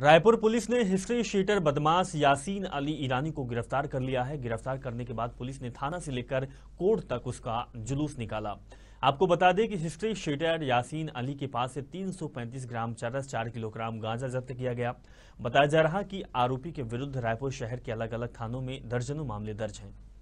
Raipur police ने sheeter शीटर बदमाश यासीन अली ईरानी को गिरफ्तार कर लिया है गिरफ्तार करने के बाद पुलिस ने थाना से लेकर कोर्ट तक उसका जुलूस निकाला आपको बता दें कि हिस्ट्री शीटर यासीन अली के पास से 335 ग्राम चरस 4 किलोग्राम गांजा जब्त किया गया बताया जा रहा कि आरोपी के विरुद्ध रायपुर शहर के अलग अलग थानों में दर्जनों मामले दर्ज हैं